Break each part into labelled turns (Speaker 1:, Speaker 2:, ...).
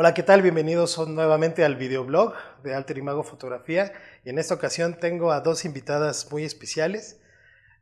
Speaker 1: Hola, ¿qué tal? Bienvenidos nuevamente al videoblog de Alter Imago Fotografía. Y en esta ocasión tengo a dos invitadas muy especiales.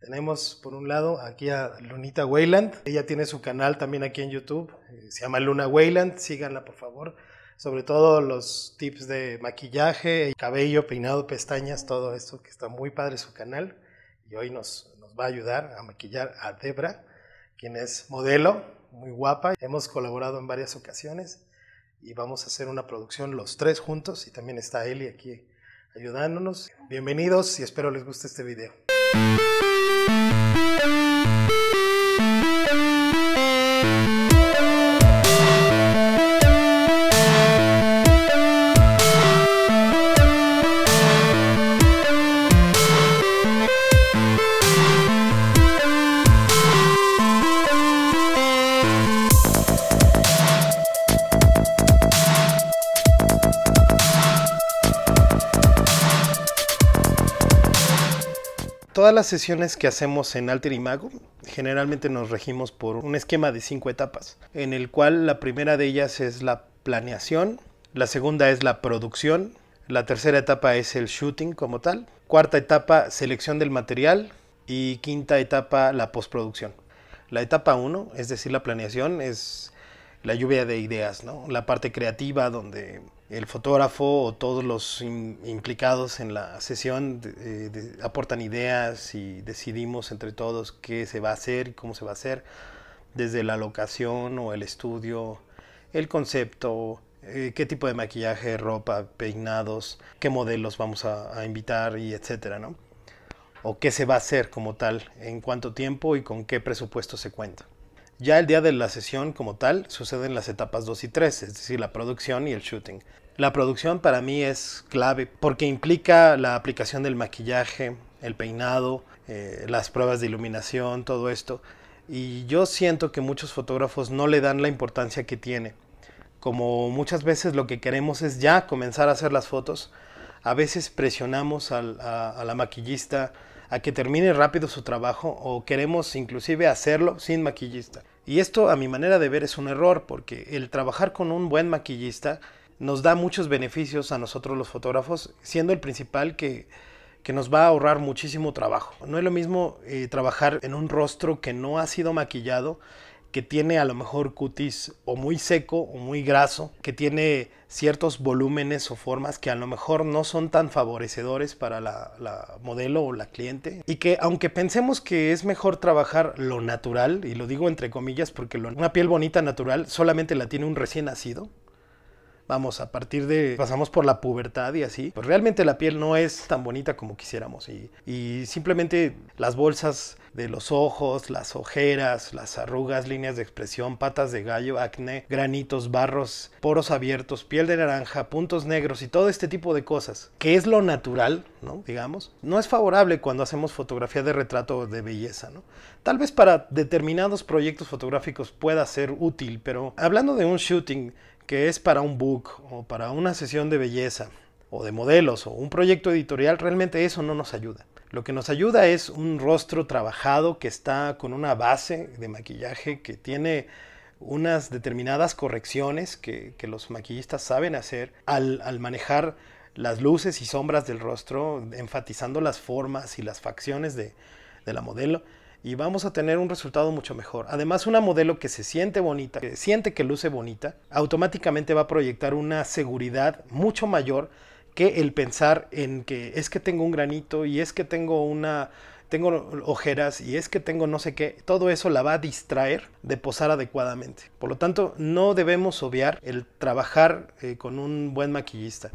Speaker 1: Tenemos por un lado aquí a Lunita Wayland. Ella tiene su canal también aquí en YouTube. Eh, se llama Luna Wayland. Síganla por favor. Sobre todo los tips de maquillaje, cabello, peinado, pestañas, todo esto que está muy padre su canal. Y hoy nos, nos va a ayudar a maquillar a Debra, quien es modelo, muy guapa. Hemos colaborado en varias ocasiones y vamos a hacer una producción los tres juntos y también está Eli aquí ayudándonos. Bienvenidos y espero les guste este video. las sesiones que hacemos en Alter Imago, generalmente nos regimos por un esquema de cinco etapas, en el cual la primera de ellas es la planeación, la segunda es la producción, la tercera etapa es el shooting como tal, cuarta etapa selección del material y quinta etapa la postproducción. La etapa 1, es decir, la planeación, es la lluvia de ideas, ¿no? la parte creativa donde el fotógrafo o todos los implicados en la sesión eh, aportan ideas y decidimos entre todos qué se va a hacer y cómo se va a hacer, desde la locación o el estudio, el concepto, eh, qué tipo de maquillaje, ropa, peinados, qué modelos vamos a, a invitar y etcétera, ¿no? O qué se va a hacer como tal, en cuánto tiempo y con qué presupuesto se cuenta. Ya el día de la sesión como tal suceden las etapas 2 y 3, es decir, la producción y el shooting. La producción para mí es clave porque implica la aplicación del maquillaje, el peinado, eh, las pruebas de iluminación, todo esto. Y yo siento que muchos fotógrafos no le dan la importancia que tiene. Como muchas veces lo que queremos es ya comenzar a hacer las fotos, a veces presionamos a, a la maquillista a que termine rápido su trabajo o queremos inclusive hacerlo sin maquillista. Y esto a mi manera de ver es un error porque el trabajar con un buen maquillista nos da muchos beneficios a nosotros los fotógrafos, siendo el principal que, que nos va a ahorrar muchísimo trabajo. No es lo mismo eh, trabajar en un rostro que no ha sido maquillado que tiene a lo mejor cutis o muy seco o muy graso, que tiene ciertos volúmenes o formas que a lo mejor no son tan favorecedores para la, modelo o la cliente y que aunque pensemos que es mejor trabajar lo natural, y lo digo entre comillas porque una piel bonita natural solamente la tiene un recién nacido, vamos, a partir de, pasamos por la pubertad y así, pues realmente la piel no es tan bonita como quisiéramos y, simplemente las bolsas de los ojos, las ojeras, las arrugas, líneas de expresión, patas de gallo, acné, granitos, barros, poros abiertos, piel de naranja, puntos negros y todo este tipo de cosas, que es lo natural, ¿no? Digamos, no es favorable cuando hacemos fotografía de retrato de belleza, ¿no? Tal vez para determinados proyectos fotográficos pueda ser útil, pero hablando de un shooting que es para un book o para una sesión de belleza o de modelos o un proyecto editorial, realmente eso no nos ayuda. Lo que nos ayuda es un rostro trabajado que está con una base de maquillaje que tiene unas determinadas correcciones que, los maquillistas saben hacer al, manejar las luces y sombras del rostro, enfatizando las formas y las facciones de la modelo y vamos a tener un resultado mucho mejor. Además, una modelo que se siente bonita, que siente que luce bonita, automáticamente va a proyectar una seguridad mucho mayor que el pensar en que es que tengo un granito y es que tengo una tengo ojeras y es que tengo no sé qué, todo eso la va a distraer de posar adecuadamente. Por lo tanto, no debemos obviar el trabajar eh, con un buen maquillista.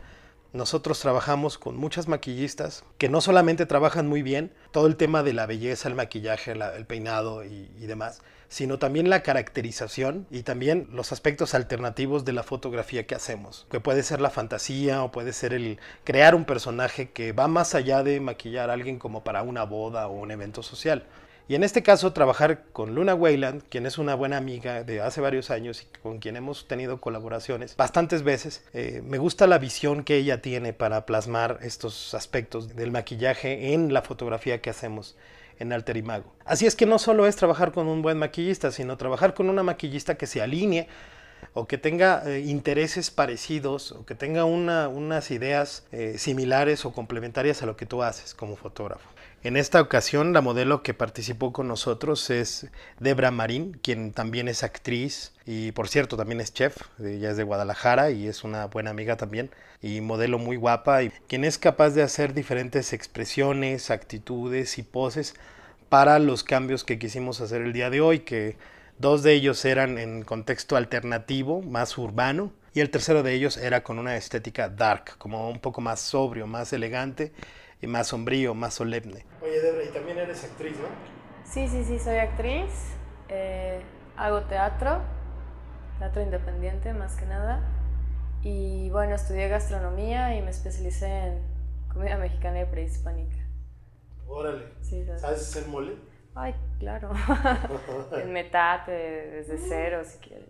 Speaker 1: Nosotros trabajamos con muchas maquillistas que no solamente trabajan muy bien todo el tema de la belleza, el maquillaje, el peinado y, y, demás, sino también la caracterización y también los aspectos alternativos de la fotografía que hacemos, que puede ser la fantasía o puede ser el crear un personaje que va más allá de maquillar a alguien como para una boda o un evento social. Y en este caso, trabajar con Luna Weyland, quien es una buena amiga de hace varios años y con quien hemos tenido colaboraciones bastantes veces, eh, me gusta la visión que ella tiene para plasmar estos aspectos del maquillaje en la fotografía que hacemos en Alter Imago. Así es que no solo es trabajar con un buen maquillista, sino trabajar con una maquillista que se alinee o que tenga eh, intereses parecidos o que tenga unas ideas eh, similares o complementarias a lo que tú haces como fotógrafo. En esta ocasión la modelo que participó con nosotros es Debra Marín, quien también es actriz y por cierto también es chef, ella es de Guadalajara y es una buena amiga también y modelo muy guapa y quien es capaz de hacer diferentes expresiones, actitudes y poses para los cambios que quisimos hacer el día de hoy, que Dos de ellos eran en contexto alternativo, más urbano, y el tercero de ellos era con una estética dark, como un poco más sobrio, más elegante, y más sombrío, más solemne. Oye, Debra, y también eres actriz, ¿no?
Speaker 2: Sí, sí, sí, soy actriz. Eh, hago teatro, teatro independiente más que nada. Y bueno, estudié gastronomía y me especialicé en comida mexicana y prehispánica. Órale. Sí, ¿Sabes hacer mole? Ay, claro. en Metate, desde cero, si quieres.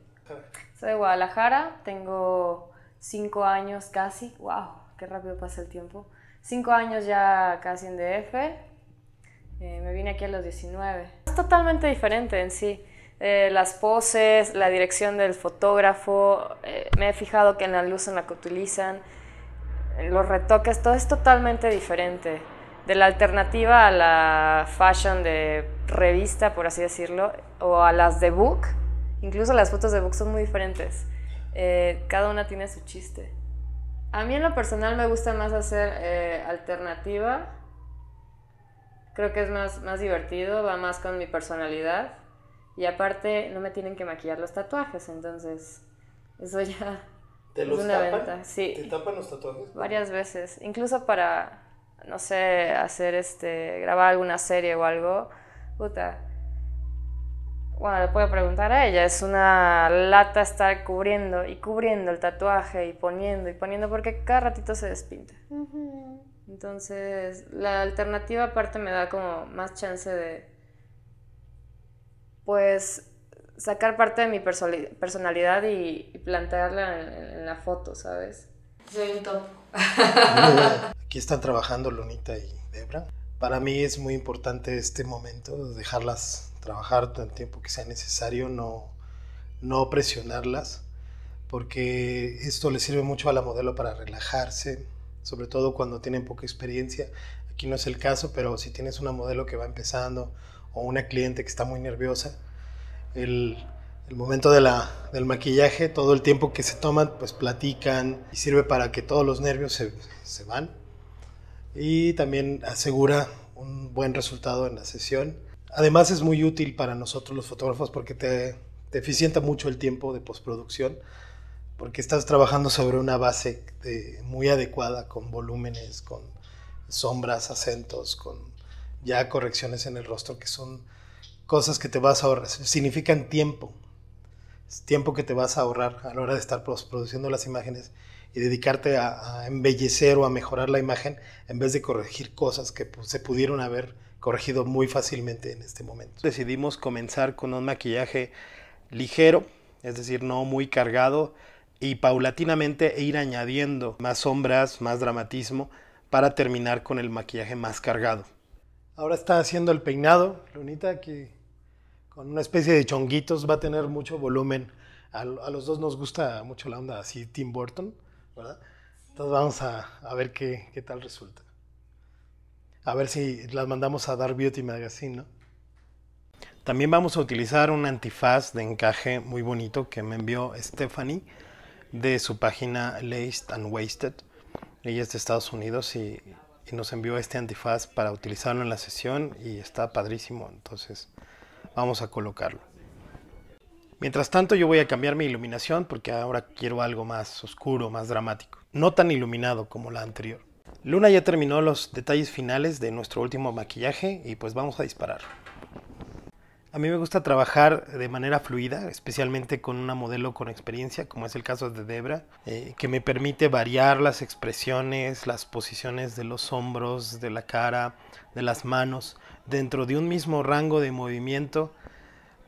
Speaker 2: Soy de Guadalajara, tengo cinco años casi. ¡Wow! Qué rápido pasa el tiempo. Cinco años ya casi en DF. Eh, me vine aquí a los 19. Es totalmente diferente en sí. Eh, las poses, la dirección del fotógrafo, eh, me he fijado que en la luz en la que utilizan, los retoques, todo es totalmente diferente de la alternativa a la fashion de revista, por así decirlo, o a las de book. Incluso las fotos de book son muy diferentes. Eh, cada una tiene su chiste. A mí en lo personal me gusta más hacer eh, alternativa. Creo que es más, más divertido, va más con mi personalidad. Y aparte no me tienen que maquillar los tatuajes, entonces eso ya es una venta. Sí. ¿Te tapan los tatuajes? Varias veces, incluso para no sé, hacer este, grabar alguna serie o algo, puta. Bueno, le puedo preguntar a ella, es una lata estar cubriendo y cubriendo el tatuaje y poniendo y poniendo porque cada ratito se despinta. Entonces, la alternativa aparte me da como más chance de, pues, sacar parte de mi personalidad y, plantearla en la foto, ¿sabes? Soy un top.
Speaker 1: Aquí están trabajando Lunita y Debra. Para mí es muy importante este momento, dejarlas trabajar todo el tiempo que sea necesario, no, no presionarlas, porque esto le sirve mucho a la modelo para relajarse, sobre todo cuando tienen poca experiencia. Aquí no es el caso, pero si tienes una modelo que va empezando o una cliente que está muy nerviosa, el el momento de la, del maquillaje, todo el tiempo que se toman, pues platican y sirve para que todos los nervios se, se van. Y también asegura un buen resultado en la sesión. Además es muy útil para nosotros los fotógrafos porque te, te eficienta mucho el tiempo de postproducción porque estás trabajando sobre una base muy adecuada con volúmenes, con sombras, acentos, con ya correcciones en el rostro que son cosas que te vas a ahorrar, significan tiempo, tiempo que te vas a ahorrar a la hora de estar produciendo las imágenes y dedicarte a, embellecer o a mejorar la imagen en vez de corregir cosas que pues, se pudieron haber corregido muy fácilmente en este momento. Decidimos comenzar con un maquillaje ligero, es decir, no muy cargado y paulatinamente ir añadiendo más sombras, más dramatismo para terminar con el maquillaje más cargado. Ahora está haciendo el peinado, Lunita, aquí con una especie de chonguitos, va a tener mucho volumen. A, los dos nos gusta mucho la onda así Tim Burton, ¿verdad? Entonces vamos a, ver qué, tal resulta. A ver si las mandamos a Dar Beauty Magazine, ¿no? También vamos a utilizar un antifaz de encaje muy bonito que me envió Stephanie de su página Laced and Wasted. Ella es de Estados Unidos y, y nos envió este antifaz para utilizarlo en la sesión y está padrísimo. Entonces, vamos a colocarlo. Mientras tanto yo voy a cambiar mi iluminación porque ahora quiero algo más oscuro, más dramático. No tan iluminado como la anterior. Luna ya terminó los detalles finales de nuestro último maquillaje y pues vamos a disparar. A mí me gusta trabajar de manera fluida, especialmente con una modelo con experiencia, como es el caso de Debra, eh, que me permite variar las expresiones, las posiciones de los hombros, de la cara, de las manos. Dentro de un mismo rango de movimiento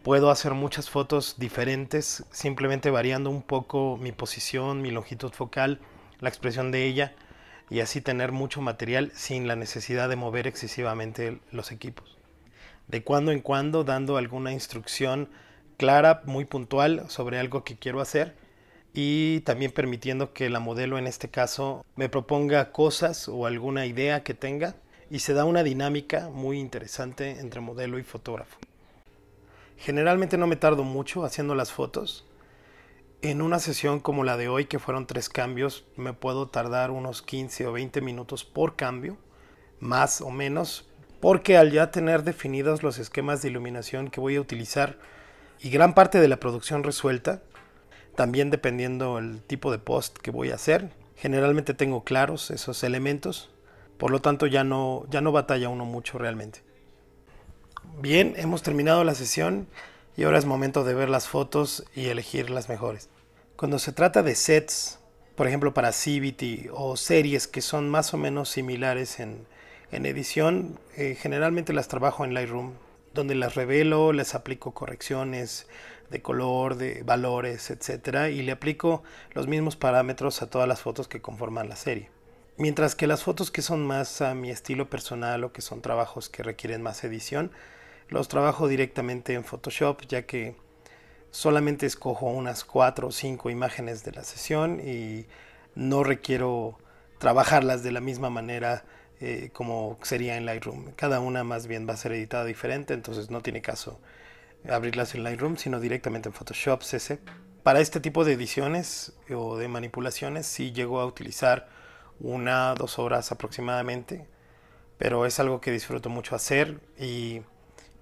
Speaker 1: puedo hacer muchas fotos diferentes, simplemente variando un poco mi posición, mi longitud focal, la expresión de ella y así tener mucho material sin la necesidad de mover excesivamente los equipos de cuando en cuando dando alguna instrucción clara, muy puntual sobre algo que quiero hacer y también permitiendo que la modelo en este caso me proponga cosas o alguna idea que tenga y se da una dinámica muy interesante entre modelo y fotógrafo. Generalmente no me tardo mucho haciendo las fotos. En una sesión como la de hoy, que fueron tres cambios, me puedo tardar unos 15 o 20 minutos por cambio, más o menos, porque al ya tener definidos los esquemas de iluminación que voy a utilizar y gran parte de la producción resuelta, también dependiendo el tipo de post que voy a hacer, generalmente tengo claros esos elementos, por lo tanto ya no, ya no batalla uno mucho realmente. Bien, hemos terminado la sesión y ahora es momento de ver las fotos y elegir las mejores. Cuando se trata de sets, por ejemplo para Civity o series que son más o menos similares en, en edición, eh, generalmente las trabajo en Lightroom, donde las revelo, les aplico correcciones de color, de valores, etc. y le aplico los mismos parámetros a todas las fotos que conforman la serie. Mientras que las fotos que son más a mi estilo personal o que son trabajos que requieren más edición, los trabajo directamente en Photoshop, ya que solamente escojo unas 4 o 5 imágenes de la sesión y no requiero trabajarlas de la misma manera eh, como sería en Lightroom. Cada una más bien va a ser editada diferente, entonces no tiene caso abrirlas en Lightroom, sino directamente en Photoshop CC. Para este tipo de ediciones o de manipulaciones sí llego a utilizar una, dos horas aproximadamente, pero es algo que disfruto mucho hacer y,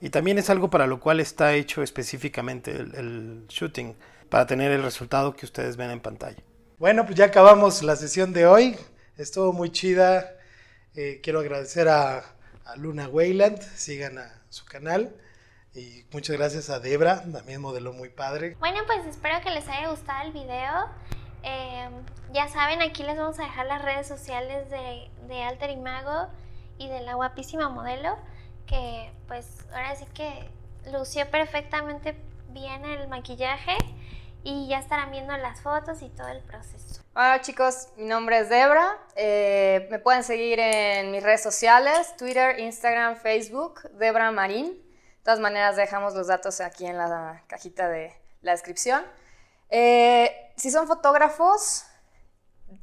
Speaker 1: y también es algo para lo cual está hecho específicamente el, el shooting, para tener el resultado que ustedes ven en pantalla. Bueno, pues ya acabamos la sesión de hoy, estuvo muy chida, eh, quiero agradecer a, Luna Wayland, sigan a su canal. Y muchas gracias a Debra, también modeló muy padre. Bueno, pues espero que les haya gustado el video. Em, ya saben, aquí les vamos a dejar las redes sociales de, Alter y Mago y de la guapísima modelo, que pues ahora sí que lució perfectamente bien el maquillaje y ya estarán viendo las fotos y todo el proceso.
Speaker 2: Hola chicos, mi nombre es Debra. Eh, me pueden seguir en mis redes sociales, Twitter, Instagram, Facebook, Debra Marín. De todas maneras dejamos los datos aquí en la cajita de la descripción. Eh, si son fotógrafos,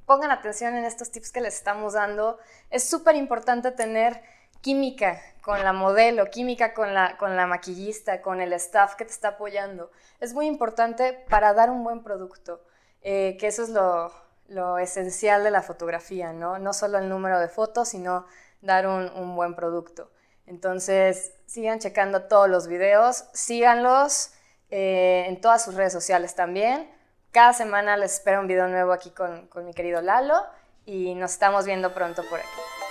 Speaker 2: pongan atención en estos tips que les estamos dando. Es súper importante tener química con la modelo, química con la, con la maquillista, con el staff que te está apoyando. Es muy importante para dar un buen producto, eh, que eso es lo, lo, esencial de la fotografía, ¿no? No solo el número de fotos, sino dar un, un buen producto. Entonces, sigan checando todos los videos, síganlos eh, en todas sus redes sociales también. Cada semana les espero un video nuevo aquí con, con mi querido Lalo y nos estamos viendo pronto por aquí.